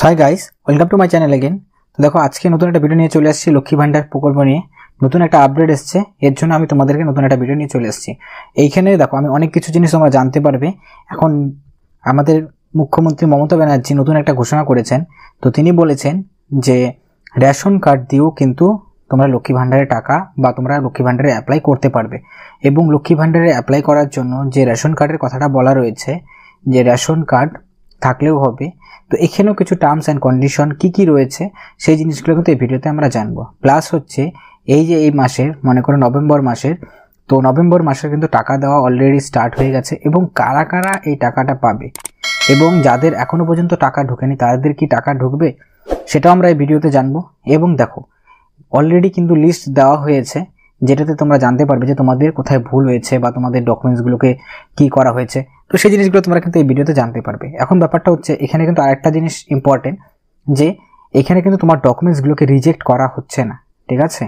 high guys welcome to my channel again তো দেখো আজকে নতুন একটা ভিডিও নিয়ে চলে আসছি লক্ষ্মী ভাণ্ডার প্রকল্প নিয়ে নতুন একটা আপডেট এসছে এর জন্য আমি তোমাদেরকে নতুন একটা ভিডিও নিয়ে চলে এসেছি এইখানে দেখো আমি অনেক কিছু জিনিস তোমরা জানতে পারবে এখন আমাদের মুখ্যমন্ত্রী মমতা ব্যানার্জি নতুন একটা ঘোষণা করেছেন তো তিনি বলেছেন যে রেশন কার্ড দিয়েও কিন্তু তোমরা লক্ষ্মী ভাণ্ডারের টাকা বা তোমরা লক্ষ্মী ভাণ্ডারে অ্যাপ্লাই করতে পারবে এবং লক্ষ্মী ভাণ্ডারে অ্যাপ্লাই করার জন্য যে রেশন কার্ডের কথাটা বলা রয়েছে যে রেশন কার্ড থাকলেও হবে তো এখানেও কিছু টার্মস অ্যান্ড কন্ডিশন কি কি রয়েছে সেই জিনিসগুলো কিন্তু এই ভিডিওতে আমরা জানবো প্লাস হচ্ছে এই যে এই মাসের মনে করো নভেম্বর মাসের তো নভেম্বর মাসে কিন্তু টাকা দেওয়া অলরেডি স্টার্ট হয়ে গেছে এবং কারা কারা এই টাকাটা পাবে এবং যাদের এখনও পর্যন্ত টাকা ঢোকেনি তাদের কি টাকা ঢুকবে সেটাও আমরা এই ভিডিওতে জানবো এবং দেখো অলরেডি কিন্তু লিস্ট দেওয়া হয়েছে যেটাতে তোমরা জানতে পারবে যে তোমাদের কোথায় ভুল হয়েছে বা তোমাদের ডকুমেন্টসগুলোকে কি করা হয়েছে তো সেই জিনিসগুলো তোমরা কিন্তু এই ভিডিওতে জানতে পারবে এখন ব্যাপারটা হচ্ছে এখানে কিন্তু আরেকটা জিনিস ইম্পর্টেন্ট যে এখানে কিন্তু তোমার ডকুমেন্টসগুলোকে রিজেক্ট করা হচ্ছে না ঠিক আছে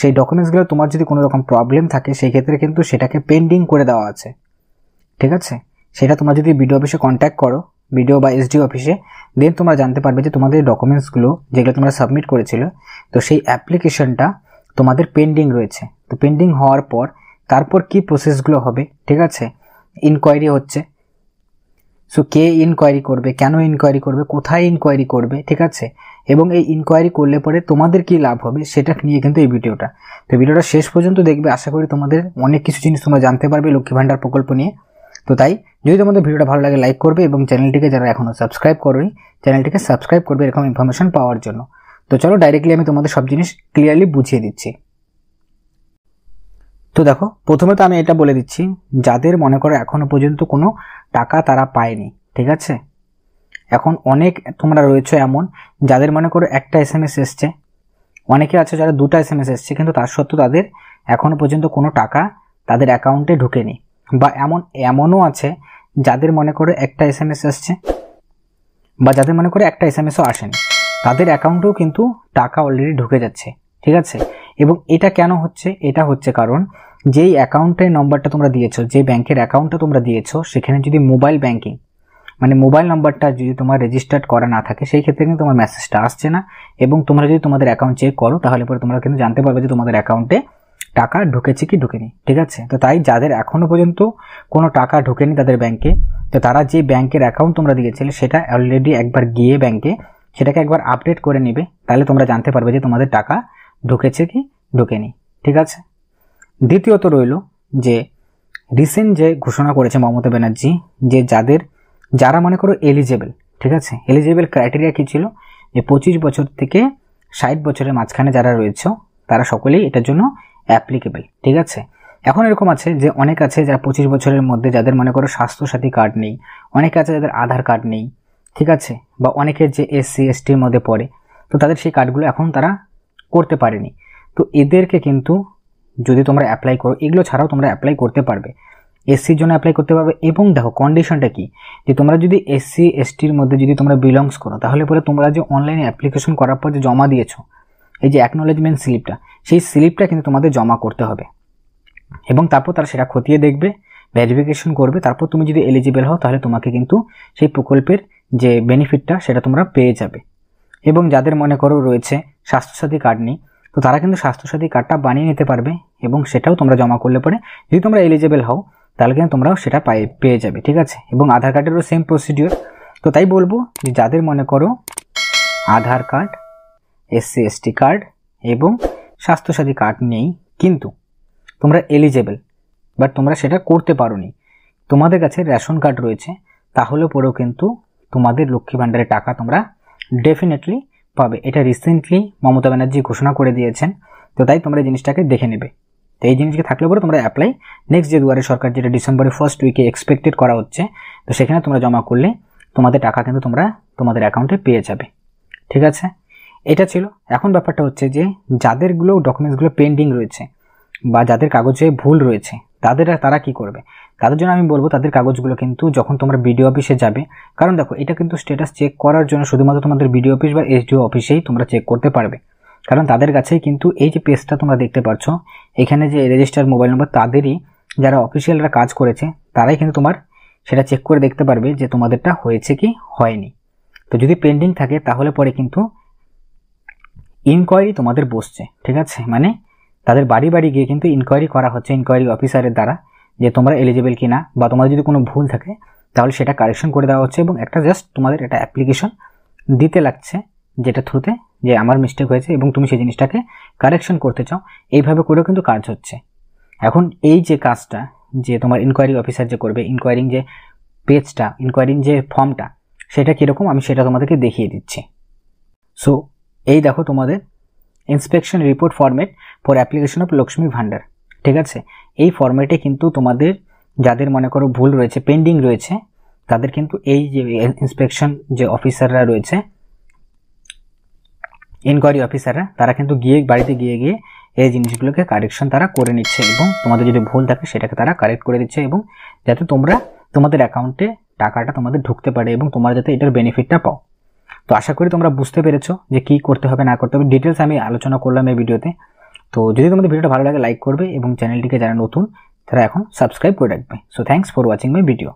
সেই ডকুমেন্টসগুলো তোমার যদি কোনো রকম প্রবলেম থাকে সেই ক্ষেত্রে কিন্তু সেটাকে পেন্ডিং করে দেওয়া আছে ঠিক আছে সেটা তোমার যদি বিডিও অফিসে কন্ট্যাক্ট করো বিডিও বা এসডিও অফিসে দেন তোমরা জানতে পারবে যে তোমাদের ডকুমেন্টসগুলো যেগুলো তোমরা সাবমিট করেছিল তো সেই অ্যাপ্লিকেশনটা তোমাদের পেন্ডিং রয়েছে তো পেন্ডিং হওয়ার পর তারপর কি প্রসেসগুলো হবে ঠিক আছে ইনকোয়ারি হচ্ছে সো কে ইনকোয়ারি করবে কেন ইনকোয়ারি করবে কোথায় ইনকোয়ারি করবে ঠিক আছে এবং এই ইনকোয়ারি করলে পরে তোমাদের কি লাভ হবে সেটা নিয়ে কিন্তু এই ভিডিওটা তো ভিডিওটা শেষ পর্যন্ত দেখবে আশা করি তোমাদের অনেক কিছু জিনিস তোমরা জানতে পারবে লক্ষ্মী ভাণ্ডার প্রকল্প নিয়ে তো তাই যদি তোমাদের ভিডিওটা ভালো লাগে লাইক করবে এবং চ্যানেলটিকে যারা এখনও সাবস্ক্রাইব করোনি চ্যানেলটিকে সাবস্ক্রাইব করবে এরকম ইনফরমেশন পাওয়ার জন্য তো চলো ডাইরেক্টলি আমি তোমাদের সব জিনিস ক্লিয়ারলি বুঝিয়ে দিচ্ছি তো দেখো প্রথমে তো আমি এটা বলে দিচ্ছি যাদের মনে করো এখনও পর্যন্ত কোনো টাকা তারা পায়নি ঠিক আছে এখন অনেক তোমরা রয়েছে এমন যাদের মনে করো একটা এস এম এস এসছে অনেকে আছে যারা দুটা এস এম এস এসছে কিন্তু তার সত্ত্বেও তাদের এখনও পর্যন্ত কোনো টাকা তাদের অ্যাকাউন্টে ঢুকেনি বা এমন এমনও আছে যাদের মনে করো একটা এস এম এস এসছে বা যাদের মনে করে একটা এস এম এসও আসেনি তাদের অ্যাকাউন্টেও কিন্তু টাকা অলরেডি ঢুকে যাচ্ছে ঠিক আছে এবং এটা কেন হচ্ছে এটা হচ্ছে কারণ যেই অ্যাকাউন্টের নম্বরটা তোমরা দিয়েছো যে ব্যাংকের অ্যাকাউন্টটা তোমরা দিয়েছো সেখানে যদি মোবাইল ব্যাংকিং মানে মোবাইল নাম্বারটা যদি তোমার রেজিস্টার্ড করা না থাকে সেই ক্ষেত্রে কিন্তু তোমার মেসেজটা আসছে না এবং তোমরা যদি তোমাদের অ্যাকাউন্ট চেক করো তাহলে পরে তোমরা কিন্তু জানতে পারবে যে তোমাদের অ্যাকাউন্টে টাকা ঢুকেছে কি ঢুকেনি ঠিক আছে তো তাই যাদের এখনও পর্যন্ত কোনো টাকা ঢুকেনি তাদের ব্যাংকে তো তারা যে ব্যাংকের অ্যাকাউন্ট তোমরা দিয়েছিলে সেটা অলরেডি একবার গিয়ে ব্যাংকে সেটাকে একবার আপডেট করে নেবে তাহলে তোমরা জানতে পারবে যে তোমাদের টাকা ঢুকেছে কি ঢুকেনি ঠিক আছে দ্বিতীয়ত রইল যে রিসেন্ট যে ঘোষণা করেছে মমতা ব্যানার্জি যে যাদের যারা মনে করো এলিজেবল ঠিক আছে এলিজেবল ক্রাইটেরিয়া কী ছিল যে পঁচিশ বছর থেকে ষাট বছরের মাঝখানে যারা রয়েছে তারা সকলেই এটার জন্য অ্যাপ্লিকেবল ঠিক আছে এখন এরকম আছে যে অনেক আছে যারা পঁচিশ বছরের মধ্যে যাদের মনে করো স্বাস্থ্যসাথী কার্ড নেই অনেক আছে যাদের আধার কার্ড নেই ঠিক আছে বা অনেকের যে এসসি এসটির মধ্যে পড়ে তো তাদের সেই কার্ডগুলো এখন তারা করতে পারেনি তো এদেরকে কিন্তু যদি তোমরা অ্যাপ্লাই করো এগুলো ছাড়াও তোমরা অ্যাপ্লাই করতে পারবে এসসির জন্য অ্যাপ্লাই করতে পারবে এবং দেখো কন্ডিশনটা কি যে তোমরা যদি এসসি এসটির মধ্যে যদি তোমরা বিলংস করো তাহলে পরে তোমরা যে অনলাইনে অ্যাপ্লিকেশন করার পর যে জমা দিয়েছো এই যে অ্যাকনোলেজমেন্ট স্লিপটা সেই স্লিপটা কিন্তু তোমাদের জমা করতে হবে এবং তারপর তারা সেটা খতিয়ে দেখবে ভেরিফিকেশন করবে তারপর তুমি যদি এলিজিবেল হও তাহলে তোমাকে কিন্তু সেই প্রকল্পের যে বেনিফিটটা সেটা তোমরা পেয়ে যাবে এবং যাদের মনে করো রয়েছে স্বাস্থ্যসাথী কার্ড নেই তো তারা কিন্তু স্বাস্থ্যসাথী কার্ডটা বানিয়ে নিতে পারবে এবং সেটাও তোমরা জমা করলে পরে যদি তোমরা এলিজেবেল হও তাহলে কিন্তু তোমরাও সেটা পাই পেয়ে যাবে ঠিক আছে এবং আধার কার্ডেরও সেম প্রসিডিওর তো তাই বলবো যে যাদের মনে করো Aadhaar card SC ST card এবং স্বাস্থ্যসাথী কার্ড নেই কিন্তু তোমরা এলিজেবেল বাট তোমরা সেটা করতে নি তোমাদের কাছে রেশন কার্ড রয়েছে তাহলে পরেও কিন্তু তোমাদের লক্ষ্মী ভাণ্ডারের টাকা তোমরা ডেফিনেটলি পাবে এটা রিসেন্টলি মমতা ব্যানার্জি ঘোষণা করে দিয়েছেন তো তাই তোমরা এই জিনিসটাকে দেখে নেবে তো এই জিনিসকে থাকলে পরে তোমরা অ্যাপ্লাই নেক্সট যে দুয়ারে সরকার যেটা ডিসেম্বরের ফার্স্ট উইকে এক্সপেক্টেড করা হচ্ছে তো সেখানে তোমরা জমা করলে তোমাদের টাকা কিন্তু তোমরা তোমাদের অ্যাকাউন্টে পেয়ে যাবে ঠিক আছে এটা ছিল এখন ব্যাপারটা হচ্ছে যে যাদেরগুলো ডকুমেন্টসগুলো পেন্ডিং রয়েছে বা যাদের কাগজে ভুল রয়েছে তাদের তারা কি করবে তাদের জন্য আমি বলবো তাদের কাগজগুলো কিন্তু যখন তোমরা বিডিও অফিসে যাবে কারণ দেখো এটা কিন্তু স্ট্যাটাস চেক করার জন্য শুধুমাত্র তোমাদের বিডিও অফিস বা এসডিও অফিসেই তোমরা চেক করতে পারবে কারণ তাদের কাছেই কিন্তু এই যে পেজটা তোমরা দেখতে পাচ্ছ এখানে যে রেজিস্টার মোবাইল নম্বর তাদেরই যারা অফিসিয়ালরা কাজ করেছে তারাই কিন্তু তোমার সেটা চেক করে দেখতে পারবে যে তোমাদেরটা হয়েছে কি হয়নি তো যদি পেন্ডিং থাকে তাহলে পরে কিন্তু ইনকোয়ারি তোমাদের বসছে ঠিক আছে মানে তাদের বাড়ি বাড়ি গিয়ে কিন্তু ইনকোয়ারি করা হচ্ছে ইনকোয়ারি অফিসারের দ্বারা যে তোমরা এলিজিবল কি না বা তোমাদের যদি কোনো ভুল থাকে তাহলে সেটা কারেকশন করে দেওয়া হচ্ছে এবং একটা জাস্ট তোমাদের একটা অ্যাপ্লিকেশন দিতে লাগছে যেটা থ্রুতে যে আমার মিস্টেক হয়েছে এবং তুমি সেই জিনিসটাকে কারেকশন করতে চাও এইভাবে করেও কিন্তু কাজ হচ্ছে এখন এই যে কাজটা যে তোমার ইনকোয়ারি অফিসার যে করবে ইনকোয়ারিং যে পেজটা ইনকোয়ারিং যে ফর্মটা সেটা কীরকম আমি সেটা তোমাদেরকে দেখিয়ে দিচ্ছি সো এই দেখো তোমাদের inspection report format for application of Lakshmi Bhandar ঠিক আছে এই ফরম্যাটে কিন্তু তোমাদের যাদের মনে করো ভুল রয়েছে পেন্ডিং রয়েছে তাদের কিন্তু এই যে ইন্সপেকশন যে অফিসাররা রয়েছে ইনকোয়ারি অফিসাররা তারা কিন্তু গিয়ে বাড়িতে গিয়ে গিয়ে এই জিনিসগুলোকে কারেকশন তারা করে নিচ্ছে এবং তোমাদের যদি ভুল থাকে সেটাকে তারা কারেক্ট করে দিচ্ছে এবং যাতে তোমরা তোমাদের অ্যাকাউন্টে টাকাটা তোমাদের ঢুকতে পারে এবং তোমরা যাতে এটার বেনিফিটটা পাও তো আশা করি তোমরা বুঝতে পেরেছো যে কী করতে হবে না করতে হবে ডিটেলস আমি আলোচনা করলাম এই ভিডিওতে তো যদি তোমাদের ভিডিওটা ভালো লাগে লাইক করবে এবং চ্যানেলটিকে যারা নতুন তারা এখন সাবস্ক্রাইব করে রাখবে so thanks for watching my video